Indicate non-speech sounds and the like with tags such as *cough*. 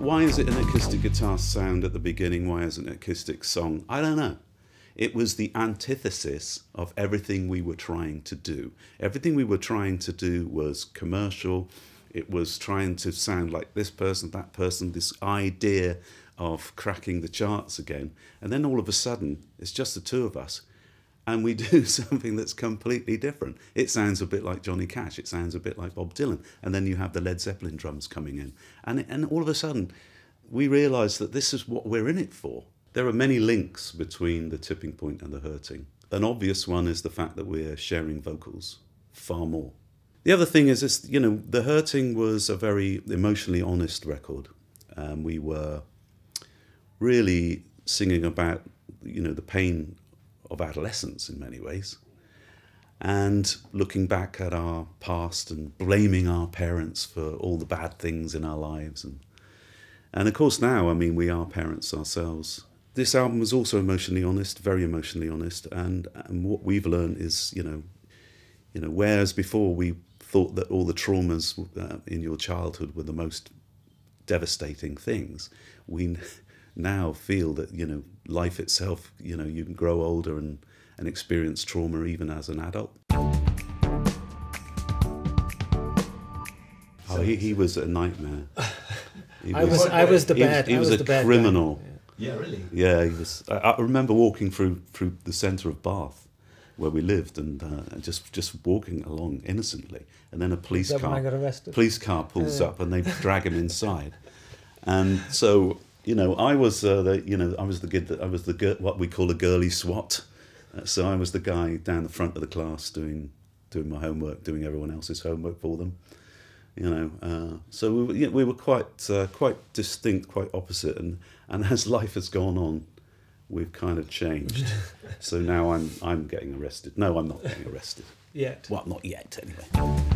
why is it an acoustic guitar sound at the beginning? Why is it an acoustic song? I don't know. It was the antithesis of everything we were trying to do. Everything we were trying to do was commercial. It was trying to sound like this person, that person, this idea of cracking the charts again. And then all of a sudden, it's just the two of us and we *laughs* do something that's completely different. It sounds a bit like Johnny Cash, it sounds a bit like Bob Dylan, and then you have the Led Zeppelin drums coming in. And, and all of a sudden, we realize that this is what we're in it for. There are many links between the tipping point and the hurting. An obvious one is the fact that we're sharing vocals far more. The other thing is, this, you know, The Hurting was a very emotionally honest record. Um, we were really singing about, you know, the pain of adolescence in many ways. And looking back at our past and blaming our parents for all the bad things in our lives. And, and of course, now, I mean, we are parents ourselves. This album was also emotionally honest, very emotionally honest. And, and what we've learned is, you know, you know, whereas before we thought that all the traumas uh, in your childhood were the most devastating things, we now feel that you know life itself you know you can grow older and and experience trauma even as an adult oh he, he was a nightmare *laughs* was, I was I was the bad he was, he was, was a criminal yeah really yeah he was I, I, remember walking through through the center of Bath where we lived and uh, just just walking along innocently and then a police car police car pulls up and they drag him inside and so you know, I was uh, the you know I was the kid that I was the gir- what we call a girly swat. Uh, so I was the guy down the front of the class doing doing my homework, doing everyone else's homework for them. You know, uh, so we were, you know, we were quite uh, quite distinct, quite opposite, and and as life has gone on, we've kind of changed. *laughs* so now I'm I'm getting arrested. No, I'm not getting arrested. Yet. Well, not yet, anyway.